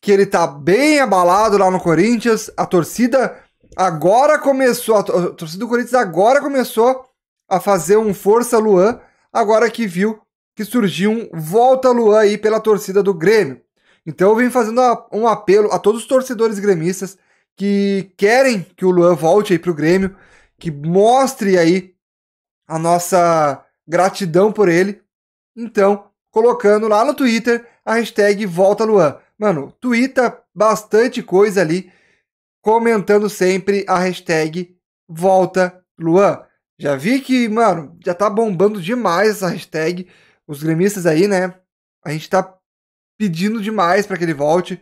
que ele tá bem abalado lá no Corinthians. A torcida agora começou, a, torcida do Corinthians agora começou a fazer um força Luan, agora que viu que surgiu um volta Luan aí pela torcida do Grêmio. Então eu venho fazendo um apelo a todos os torcedores gremistas que querem que o Luan volte aí pro Grêmio, que mostre aí a nossa gratidão por ele. Então, colocando lá no Twitter a hashtag volta Luan mano, twitta bastante coisa ali, comentando sempre a hashtag Volta Luan. Já vi que, mano, já tá bombando demais essa hashtag. Os gremistas aí, né? A gente tá pedindo demais para que ele volte.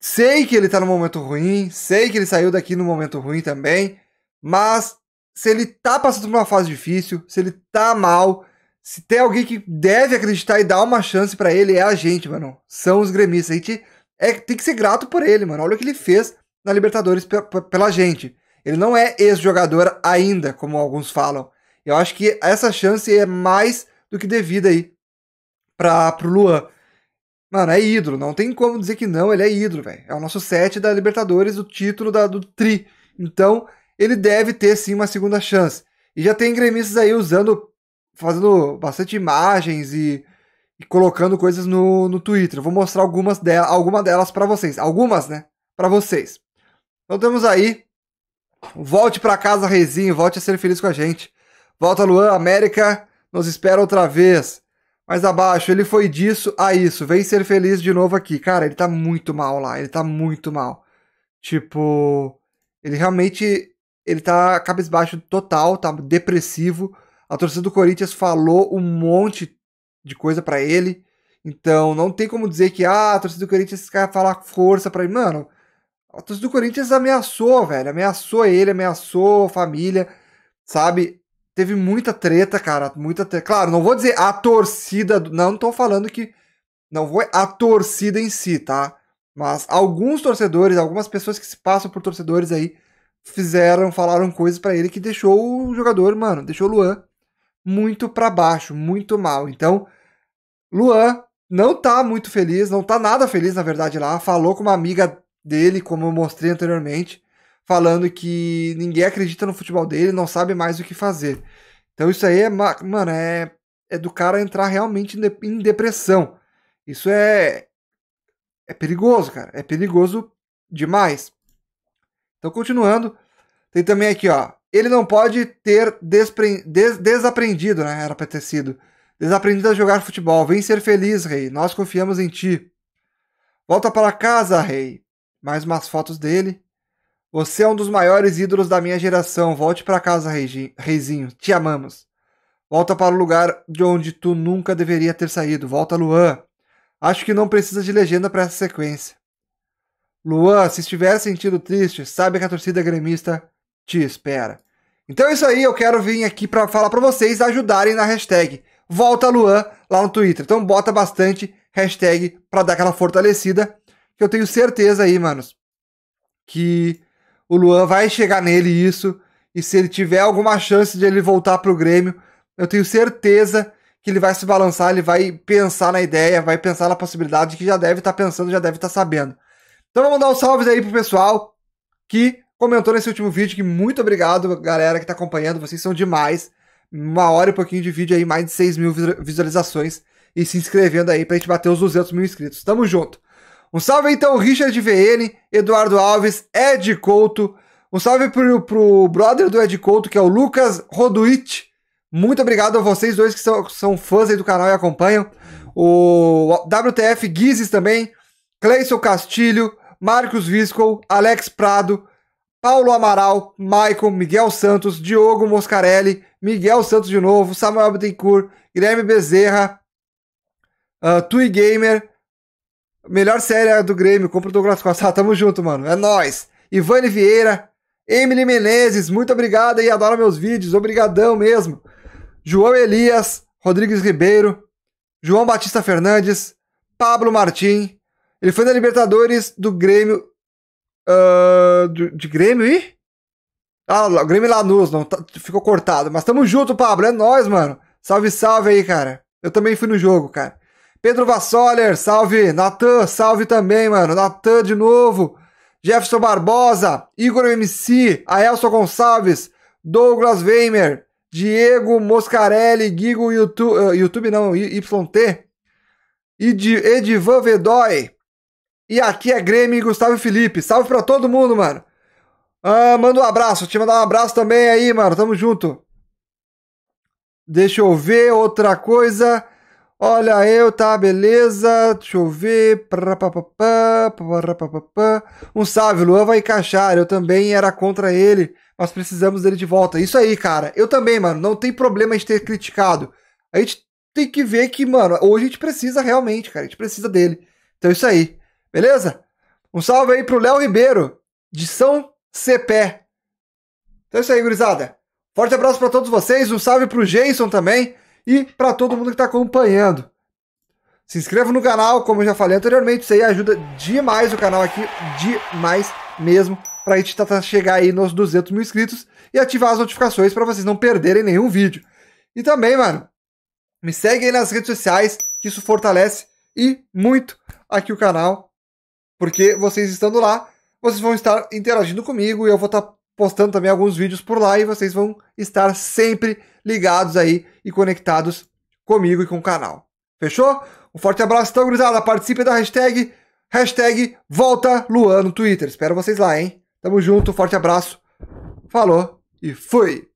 Sei que ele tá no momento ruim, sei que ele saiu daqui no momento ruim também, mas se ele tá passando por uma fase difícil, se ele tá mal, se tem alguém que deve acreditar e dar uma chance para ele, é a gente, mano. São os gremistas. A gente é, tem que ser grato por ele, mano. Olha o que ele fez na Libertadores pela gente. Ele não é ex-jogador ainda, como alguns falam. Eu acho que essa chance é mais do que devida aí pra, pro Luan. Mano, é ídolo. Não tem como dizer que não, ele é ídolo, velho. É o nosso set da Libertadores, o título da, do Tri. Então, ele deve ter sim uma segunda chance. E já tem gremistas aí usando fazendo bastante imagens e, e colocando coisas no, no Twitter. vou mostrar algumas delas, alguma delas para vocês. Algumas, né? Para vocês. Então temos aí. Volte para casa, Rezinho. Volte a ser feliz com a gente. Volta, Luan. América nos espera outra vez. Mais abaixo, ele foi disso a isso. Vem ser feliz de novo aqui. Cara, ele tá muito mal lá. Ele tá muito mal. Tipo, ele realmente. Ele tá cabisbaixo total, tá depressivo. A torcida do Corinthians falou um monte de coisa para ele. Então não tem como dizer que ah, a torcida do Corinthians quer falar força para ele. Mano, a torcida do Corinthians ameaçou, velho. Ameaçou ele, ameaçou a família, sabe? Teve muita treta, cara. Muita treta. Claro, não vou dizer a torcida. Do... Não, não tô falando que. Não vou é a torcida em si, tá? Mas alguns torcedores, algumas pessoas que se passam por torcedores aí, fizeram, falaram coisas para ele que deixou o jogador, mano, deixou o Luan muito para baixo, muito mal. Então, Luan não tá muito feliz, não tá nada feliz, na verdade, lá. Falou com uma amiga dele, como eu mostrei anteriormente, falando que ninguém acredita no futebol dele, não sabe mais o que fazer. Então, isso aí é, mano, é, é do cara entrar realmente em depressão. Isso é. É perigoso, cara. É perigoso demais. Então, continuando, tem também aqui, ó ele não pode ter despre... des... desaprendido, né? Era para ter sido. Desaprendido a jogar futebol. Vem ser feliz, rei. Nós confiamos em ti. Volta para casa, rei. Mais umas fotos dele. Você é um dos maiores ídolos da minha geração. Volte para casa, reizinho. Te amamos. Volta para o lugar de onde tu nunca deveria ter saído. Volta, Luan. Acho que não precisa de legenda para essa sequência. Luan, se estiver sentindo triste, sabe que a torcida gremista te espera. Então é isso aí, eu quero vir aqui para falar para vocês ajudarem na hashtag Volta Luan lá no Twitter. Então bota bastante hashtag para dar aquela fortalecida, que eu tenho certeza aí, manos, que o Luan vai chegar nele isso, e se ele tiver alguma chance de ele voltar pro Grêmio, eu tenho certeza que ele vai se balançar, ele vai pensar na ideia, vai pensar na possibilidade que já deve estar tá pensando, já deve estar tá sabendo. Então vamos dar os um salves aí pro pessoal que comentou nesse último vídeo que muito obrigado, galera, que tá acompanhando. Vocês são demais. Uma hora e pouquinho de vídeo aí, mais de 6 mil visualizações. E se inscrevendo aí pra gente bater os 200 mil inscritos. Tamo junto. Um salve então, Richard VN, Eduardo Alves, Ed Couto. Um salve pro, pro brother do Ed Couto, que é o Lucas Roduit. Muito obrigado a vocês dois que são, são fãs aí do canal e acompanham. O WTF Guizes também, Cleison Castilho, Marcos Viscol, Alex Prado, Paulo Amaral, Maicon, Miguel Santos, Diogo Moscarelli, Miguel Santos de novo, Samuel Bittencourt, Guilherme Bezerra, uh, Tui Gamer, melhor série do Grêmio, compra o Douglas Costa, ah, tamo junto, mano, é nós. Ivane Vieira, Emily Menezes, muito obrigado e adoro meus vídeos, obrigadão mesmo. João Elias, Rodrigues Ribeiro, João Batista Fernandes, Pablo Martim. Ele foi na Libertadores do Grêmio uh, de, de, Grêmio e. Ah, Grêmio Lanús, não, tá, ficou cortado. Mas tamo junto, Pablo, é nóis, mano. Salve, salve aí, cara. Eu também fui no jogo, cara. Pedro Vassoller, salve. Natan, salve também, mano. Natan de novo. Jefferson Barbosa, Igor MC, Aelson Gonçalves, Douglas Weimer, Diego Moscarelli, Guigo YouTube, uh, YouTube não, YT, Edivan Vedói, e aqui é Grêmio e Gustavo Felipe. Salve pra todo mundo, mano. Ah, manda um abraço. Te mandar um abraço também aí, mano. Tamo junto. Deixa eu ver outra coisa. Olha eu, tá, beleza. Deixa eu ver. Um salve, Luan vai encaixar. Eu também era contra ele, mas precisamos dele de volta. Isso aí, cara. Eu também, mano. Não tem problema a gente ter criticado. A gente tem que ver que, mano, hoje a gente precisa realmente, cara. A gente precisa dele. Então é isso aí. Beleza? Um salve aí pro Léo Ribeiro, de São Cepé. Então é isso aí, gurizada. Forte abraço para todos vocês, um salve pro Jason também e para todo mundo que tá acompanhando. Se inscreva no canal, como eu já falei anteriormente, isso aí ajuda demais o canal aqui, demais mesmo, para a gente tentar tá, tá, chegar aí nos 200 mil inscritos e ativar as notificações para vocês não perderem nenhum vídeo. E também, mano, me segue aí nas redes sociais, que isso fortalece e muito aqui o canal. Porque vocês estando lá, vocês vão estar interagindo comigo e eu vou estar postando também alguns vídeos por lá e vocês vão estar sempre ligados aí e conectados comigo e com o canal. Fechou? Um forte abraço, então, gurizada. Participe da hashtag, hashtag Volta Luan no Twitter. Espero vocês lá, hein? Tamo junto, forte abraço. Falou e fui!